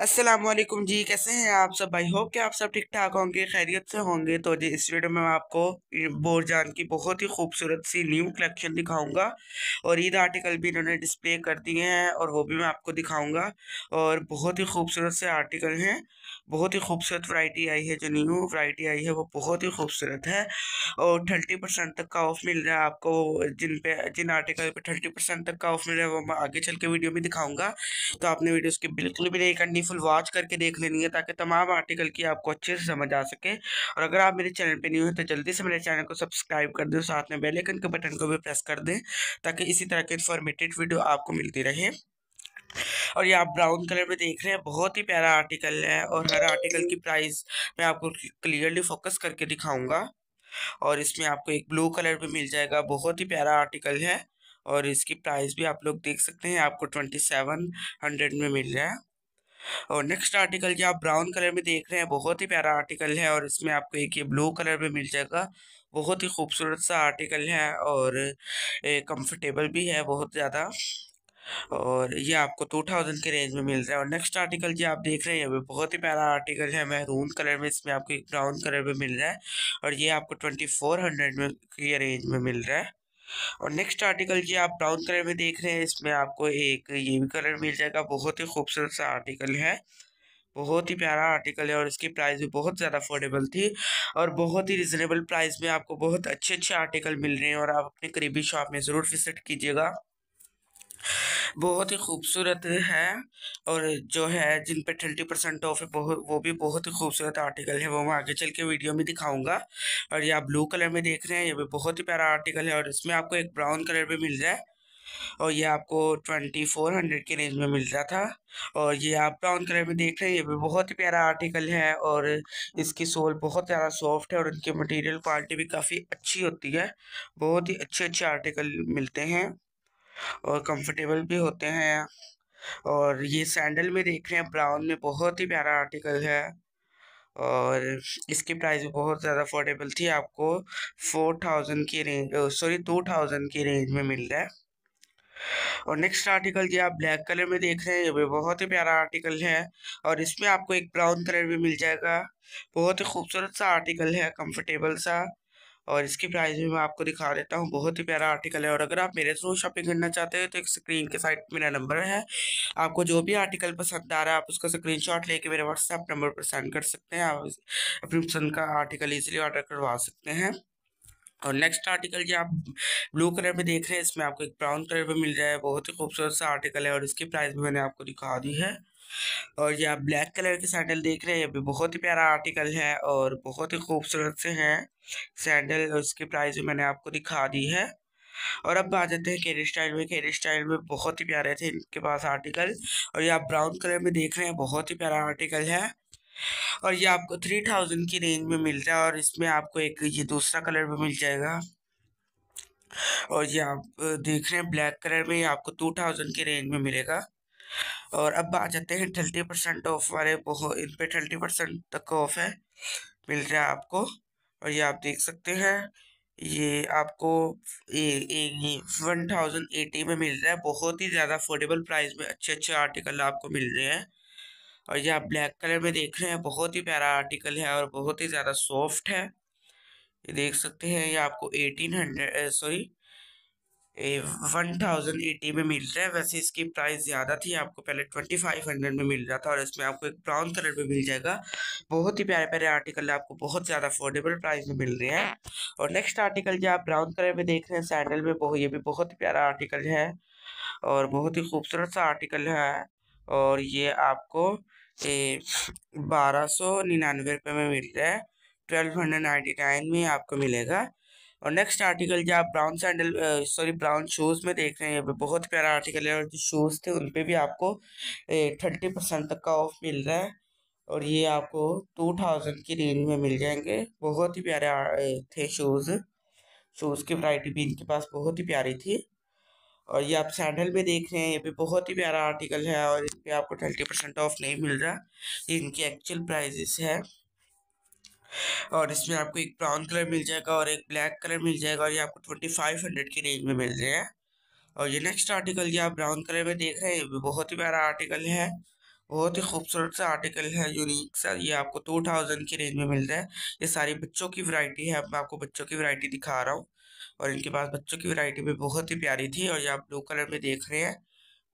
असलम जी कैसे हैं आप सब भाई होप कि आप सब ठीक ठाक होंगे खैरियत से होंगे तो जी इस वीडियो में मैं आपको बोरजान की बहुत ही खूबसूरत सी न्यू कलेक्शन दिखाऊंगा और ईद आर्टिकल भी इन्होंने डिस्प्ले कर दिए हैं और वो भी मैं आपको दिखाऊंगा और बहुत ही खूबसूरत से आर्टिकल हैं बहुत ही खूबसूरत वरायटी आई है जो न्यू वैरायटी आई है वो बहुत ही खूबसूरत है और थर्टी परसेंट तक का ऑफ मिल रहा है आपको जिन पे जिन आर्टिकल पे थर्टी परसेंट तक का ऑफ मिल रहा है वो मैं आगे चल के वीडियो में दिखाऊँगा तो आपने वीडियो उसकी बिल्कुल भी नहीं करनी यानी फुल वॉच करके देख लेनी है ताकि तमाम आर्टिकल की आपको अच्छे से समझ आ सके और अगर आप मेरे चैनल पर न्यू हैं तो जल्दी से मेरे चैनल को सब्सक्राइब कर दें साथ में बेलाइकन के बटन को भी प्रेस कर दें ताकि इसी तरह की इन्फॉर्मेटिव वीडियो आपको मिलती रहे और ये आप ब्राउन कलर में देख रहे हैं बहुत ही प्यारा आर्टिकल है और हर आर्टिकल की प्राइस मैं आपको क्लियरली फोकस करके दिखाऊंगा और इसमें आपको एक ब्लू कलर भी मिल जाएगा बहुत ही प्यारा आर्टिकल है और इसकी प्राइस भी आप लोग देख सकते हैं आपको ट्वेंटी सेवन हंड्रेड में मिल रहा है और नेक्स्ट आर्टिकल जो आप ब्राउन कलर में देख रहे हैं बहुत ही प्यारा आर्टिकल है और इसमें आपको एक ये ब्लू कलर में मिल जाएगा बहुत ही खूबसूरत सा आर्टिकल है और कंफर्टेबल भी है बहुत ज़्यादा और ये आपको टू थाउजेंड के रेंज में मिल रहा है और नेक्स्ट आर्टिकल जो आप देख रहे हैं ये बहुत ही प्यारा आर्टिकल है महरून कलर में इसमें आपको एक ब्राउन कलर में मिल रहा है और ये आपको ट्वेंटी फोर हंड्रेड में के रेंज में मिल रहा है और नेक्स्ट आर्टिकल ये आप ब्राउन कलर में देख रहे हैं इसमें आपको एक ये भी कलर मिल जाएगा बहुत ही खूबसूरत सा आर्टिकल है बहुत ही प्यारा आर्टिकल है और इसकी प्राइस भी बहुत ज़्यादा अफोर्डेबल थी और बहुत ही रिजनेबल प्राइस में आपको बहुत अच्छे अच्छे आर्टिकल मिल रहे हैं और आप अपने करीबी शॉप में ज़रूर विजिट कीजिएगा बहुत ही खूबसूरत है और जो है जिन पे ट्वेंटी परसेंट ऑफ है बहुत वो भी बहुत ही खूबसूरत आर्टिकल है वो मैं आगे चल के वीडियो में दिखाऊंगा और ये आप ब्लू कलर में देख रहे हैं ये भी बहुत ही प्यारा आर्टिकल है और इसमें आपको एक ब्राउन कलर भी मिल रहा है और ये आपको ट्वेंटी फोर हंड्रेड के रेंज में मिल रहा था और ये आप ब्राउन कलर में देख रहे हैं ये भी बहुत ही प्यारा आर्टिकल है और इसकी सोल बहुत ज़्यादा सॉफ्ट है और इनकी मटेरियल क्वालिटी भी काफ़ी अच्छी होती है बहुत ही अच्छे अच्छे आर्टिकल मिलते हैं और कंफर्टेबल भी होते हैं और ये सैंडल में देख रहे हैं ब्राउन में बहुत ही प्यारा आर्टिकल है और इसकी प्राइस भी बहुत ज़्यादा अफोर्डेबल थी आपको फोर थाउजेंड की रेंज सॉरी टू थाउजेंड की रेंज में मिल रहा है और नेक्स्ट आर्टिकल जी आप ब्लैक कलर में देख रहे हैं ये भी बहुत ही प्यारा आर्टिकल है और इसमें आपको एक ब्राउन कलर भी मिल जाएगा बहुत ही खूबसूरत सा आर्टिकल है कंफर्टेबल सा और इसकी प्राइस भी मैं आपको दिखा देता हूँ बहुत ही प्यारा आर्टिकल है और अगर आप मेरे थ्रू शॉपिंग करना चाहते हैं तो एक स्क्रीन के साइड मेरा नंबर है आपको जो भी आर्टिकल पसंद आ रहा है आप उसका स्क्रीन शॉट लेके मेरे व्हाट्सएप नंबर पर सेंड कर सकते हैं आप अपनी पसंद का आर्टिकल ईजिली ऑर्डर करवा सकते हैं और नेक्स्ट आर्टिकल जो आप ब्लू कलर में देख रहे हैं इसमें आपको एक ब्राउन कलर में मिल जाए बहुत ही खूबसूरत सा आर्टिकल है और इसकी प्राइस भी मैंने आपको दिखा दी है और ये आप ब्लैक कलर के सैंडल देख रहे हैं ये भी बहुत ही प्यारा आर्टिकल है और बहुत ही खूबसूरत से हैं सैंडल उसकी प्राइस भी मैंने आपको दिखा दी है और अब आ जाते हैं केरी स्टाइल में केरी स्टाइल में बहुत ही प्यारे थे इनके पास आर्टिकल और ये आप ब्राउन कलर में देख रहे हैं बहुत ही प्यारा आर्टिकल है और ये आपको थ्री थाउजेंड की रेंज में मिलता है और इसमें आपको एक ये दूसरा कलर भी मिल जाएगा और ये आप देख रहे हैं ब्लैक कलर में ये आपको टू थाउजेंड की रेंज में मिलेगा और अब आ जाते हैं थर्टी परसेंट ऑफ वाले इन पे थर्टी परसेंट तक ऑफ है मिल रहा है आपको और ये आप देख सकते हैं ये आपको वन थाउजेंड एटी में मिल रहा है बहुत ही ज़्यादा अफोर्डेबल प्राइस में अच्छे अच्छे आर्टिकल आपको मिल रहे हैं और ये आप ब्लैक कलर में देख रहे हैं बहुत ही प्यारा आर्टिकल है और बहुत ही ज़्यादा सॉफ्ट है ये देख सकते हैं ये आपको eighteen hundred sorry one thousand eighty में मिल रहा है वैसे इसकी प्राइस ज़्यादा थी आपको पहले ट्वेंटी फाइव हंड्रेड में मिल रहा था और इसमें आपको एक ब्राउन कलर में मिल जाएगा बहुत ही प्यारे प्यारे आर्टिकल आपको बहुत ज़्यादा अफोर्डेबल प्राइस में मिल रहे हैं और नेक्स्ट आर्टिकल जो आप ब्राउन कलर में देख रहे हैं सैंडल में बहुत ये भी बहुत ही प्यारा आर्टिकल है और बहुत ही खूबसूरत सा आर्टिकल है और ये आपको बारह सौ निन्यानवे रुपये में मिल रहा है ट्वेल्व हंड्रेड नाइन्टी नाइन में आपको मिलेगा और नेक्स्ट आर्टिकल जो आप brown sandal sorry brown shoes में देख रहे हैं यहाँ पे बहुत प्यारा आर्टिकल है और जो शूज़ थे उन पर भी आपको थर्टी परसेंट तक का ऑफ मिल रहा है और ये आपको टू थाउजेंड की रेंज में मिल जाएंगे बहुत ही प्यारे थे शूज़ शूज़ की वैरायटी भी इनके पास बहुत ही प्यारी थी और ये आप सैंडल में देख रहे हैं ये भी बहुत ही प्यारा आर्टिकल है और इस पर आपको थर्टी परसेंट ऑफ नहीं मिल रहा ये इनकी एक्चुअल प्राइजेस है और इसमें आपको एक ब्राउन कलर मिल जाएगा और एक ब्लैक कलर मिल जाएगा और ये आपको ट्वेंटी फाइव हंड्रेड की रेंज में मिल रहे हैं और ये नेक्स्ट आर्टिकल ये आप ब्राउन कलर में देख रहे हैं ये भी बहुत ही प्यारा आर्टिकल है बहुत ही खूबसूरत सा आर्टिकल है यूनिक सा ये आपको टू थाउजेंड की रेंज में मिल रहा है ये सारी बच्चों की वैरायटी है मैं आपको बच्चों की वैरायटी दिखा रहा हूँ और इनके पास बच्चों की वैरायटी भी बहुत ही प्यारी थी और ये आप ब्लू कलर में देख रहे हैं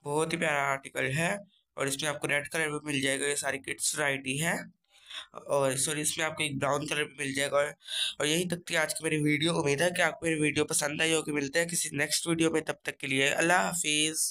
बहुत ही प्यारा आर्टिकल है और इसमें आपको रेड कलर में मिल जाएगा ये सारी किड्स वैरायटी है और सॉरी इसमें आपको एक ब्राउन कलर भी मिल जाएगा और यही तक थी आज की मेरी वीडियो उम्मीद है कि आपको मेरी वीडियो पसंद आई होगी मिलते हैं किसी नेक्स्ट वीडियो में तब तक के लिए अल्लाह हाफिज़